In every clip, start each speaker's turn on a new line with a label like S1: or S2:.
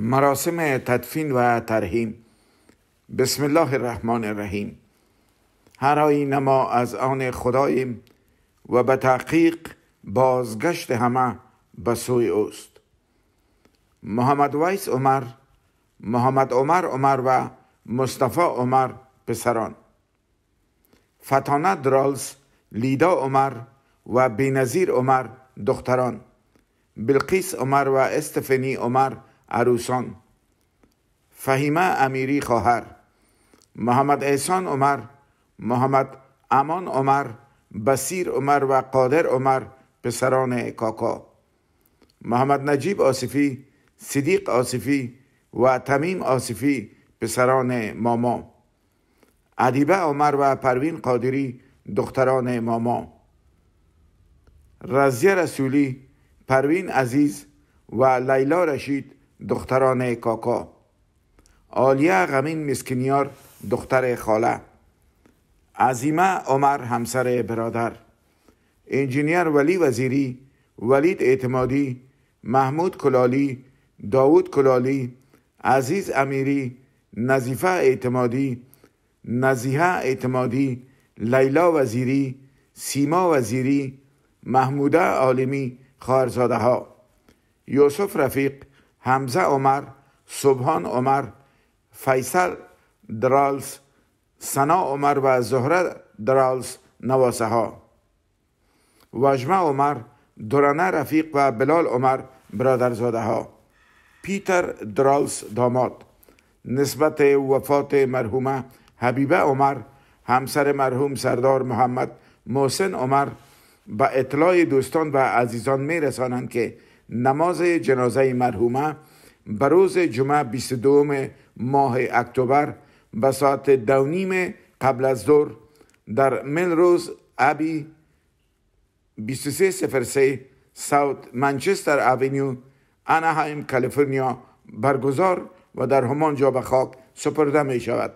S1: مراسم تدفین و ترحیم بسم الله الرحمن الرحیم هر آینه ما از آن خداییم و به تحقیق بازگشت همه به سوی اوست محمد ویس عمر محمد عمر عمر و مصطفی عمر پسران فتانه درالز لیدا عمر و بینظیر عمر دختران بلقیس عمر و استفنی عمر عروسان فهیمه امیری خواهر محمد احسان عمر محمد امان عمر بسیر عمر و قادر عمر پسران کاکا محمد نجیب آصفی صدیق آصفی و تمیم آصفی پسران ماما عدیبه عمر و پروین قادری دختران ماما رضیه رسولی پروین عزیز و لیلا رشید دختران کاکا آلیه غمین مسکنیار دختر خاله عظیمه عمر همسر برادر انجینیر ولی وزیری ولید اعتمادی محمود کلالی داوود کلالی عزیز امیری نظیفه اعتمادی نزیحه اعتمادی لیلا وزیری سیما وزیری محموده عالمی خارزاده ها یوسف رفیق حمزه عمر سبحان عمر فیصل درالز سنا عمر و زهره درالز نواسه ها وجمه عمر درانه رفیق و بلال عمر برادرزاده ها پیتر درالز داماد نسبت وفات مرحومه حبیبه عمر همسر مرحوم سردار محمد محسن عمر به اطلاع دوستان و عزیزان می رسانند که نماز جنازه مرحومه به روز جمعه 22 ماه اکتبر به ساعت دو قبل از ظهر در ملروز ابی 2303 ساوت منچستر اونیو اناهایم کالیفرنیا برگزار و در همان جا به خاک سپرده می شود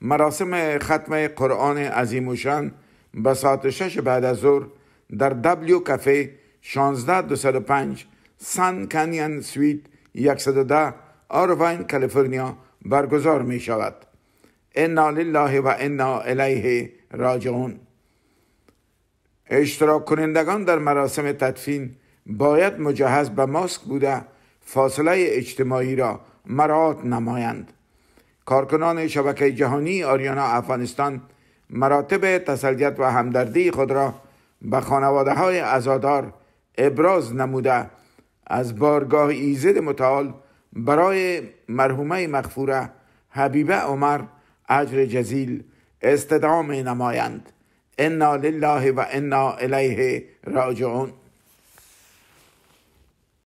S1: مراسم ختم قرآن عظیم و شن به ساعت شش بعد از ظهر در دبلیو کافه 16205 سان کانیان سویت 110 آروین کالیفرنیا برگزار می شود انا لله و انا الیه راجعون اشتراک کنندگان در مراسم تدفین باید مجهز به ماسک بوده فاصله اجتماعی را مراعات نمایند کارکنان شبکه جهانی آریانا افغانستان مراتب تسلیت و همدردی خود را به خانواده های ازادار ابراز نموده از بارگاه ایزد متعال برای مرحومه مغفوره حبیبه عمر اجر جزیل استدعا می نمایند انا لله و انا الیه راجعون